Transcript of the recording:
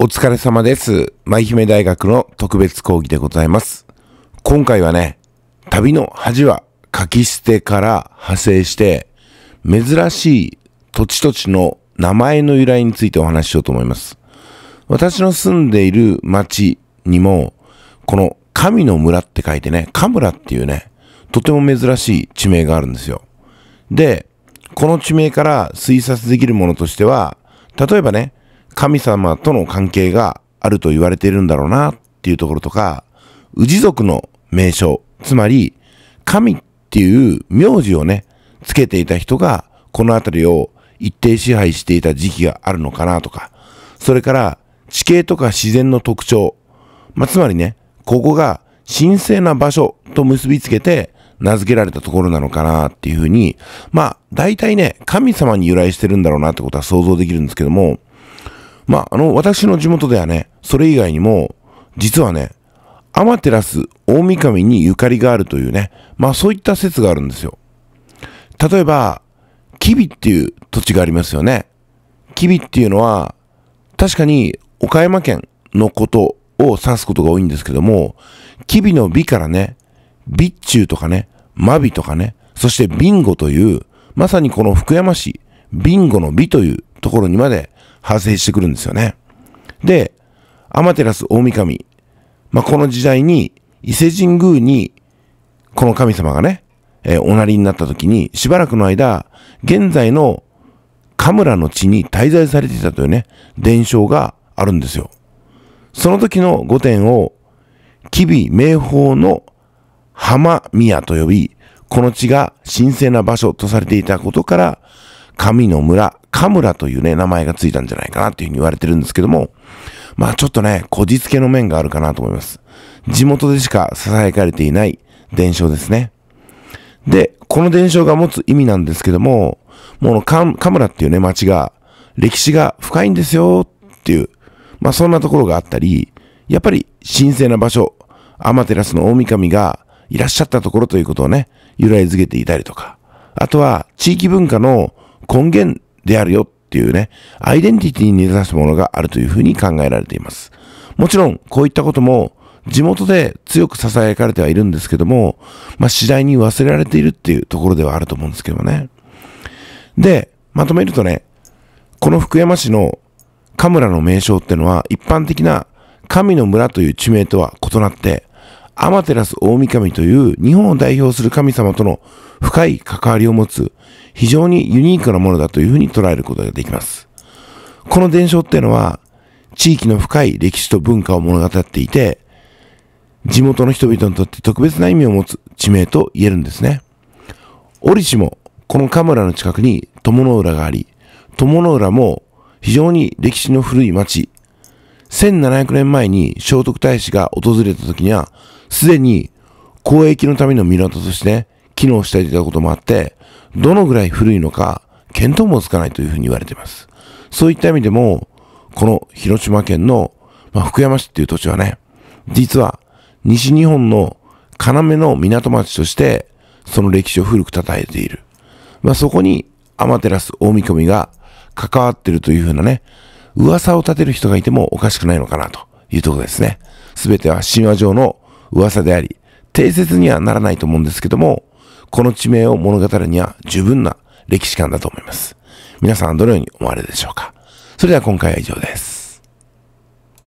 お疲れ様です。舞姫大学の特別講義でございます。今回はね、旅の恥は書き捨てから派生して、珍しい土地土地の名前の由来についてお話ししようと思います。私の住んでいる町にも、この神の村って書いてね、カムラっていうね、とても珍しい地名があるんですよ。で、この地名から推察できるものとしては、例えばね、神様との関係があると言われているんだろうなっていうところとか、宇治族の名称、つまり神っていう名字をね、つけていた人がこの辺りを一定支配していた時期があるのかなとか、それから地形とか自然の特徴、まあ、つまりね、ここが神聖な場所と結びつけて名付けられたところなのかなっていうふうに、まあ、大体ね、神様に由来してるんだろうなってことは想像できるんですけども、まあ、あの、私の地元ではね、それ以外にも、実はね、アマテラス大神にゆかりがあるというね、まあそういった説があるんですよ。例えば、吉備っていう土地がありますよね。吉備っていうのは、確かに岡山県のことを指すことが多いんですけども、吉備の美からね、備中とかね、マビとかね、そしてビンゴという、まさにこの福山市、ビンゴの美というところにまで派生してくるんですよね。で、天照大神、まあ、この時代に伊勢神宮にこの神様がね、えー、おなりになった時に、しばらくの間、現在の神ラの地に滞在されていたというね、伝承があるんですよ。その時の御殿を、吉備名宝の浜宮と呼び、この地が神聖な場所とされていたことから、神の村、カムラというね、名前がついたんじゃないかなっていうふうに言われてるんですけども、まあちょっとね、こじつけの面があるかなと思います。地元でしか囁かれていない伝承ですね。で、この伝承が持つ意味なんですけども、もうカカムラっていうね、街が、歴史が深いんですよっていう、まあそんなところがあったり、やっぱり神聖な場所、アマテラスの大神がいらっしゃったところということをね、由来づけていたりとか、あとは地域文化の根源であるよっていうね、アイデンティティに根ざすものがあるというふうに考えられています。もちろん、こういったことも地元で強く囁かれてはいるんですけども、まあ、次第に忘れられているっていうところではあると思うんですけどね。で、まとめるとね、この福山市のカムラの名称ってのは一般的な神の村という地名とは異なって、アマテラス大神という日本を代表する神様との深い関わりを持つ非常にユニークなものだというふうに捉えることができます。この伝承っていうのは地域の深い歴史と文化を物語っていて地元の人々にとって特別な意味を持つ地名と言えるんですね。折しもこのカムラの近くに友の浦があり、友の浦も非常に歴史の古い町1700年前に聖徳太子が訪れた時には、すでに交易のための港として機能していたこともあって、どのぐらい古いのか見当もつかないというふうに言われています。そういった意味でも、この広島県の、まあ、福山市っていう土地はね、実は西日本の要の港町として、その歴史を古く称えている。まあ、そこにアマテラス大見込みが関わってるというふうなね、噂を立てる人がいてもおかしくないのかなというところですね。すべては神話上の噂であり、定説にはならないと思うんですけども、この地名を物語るには十分な歴史観だと思います。皆さんどのように思われるでしょうかそれでは今回は以上です。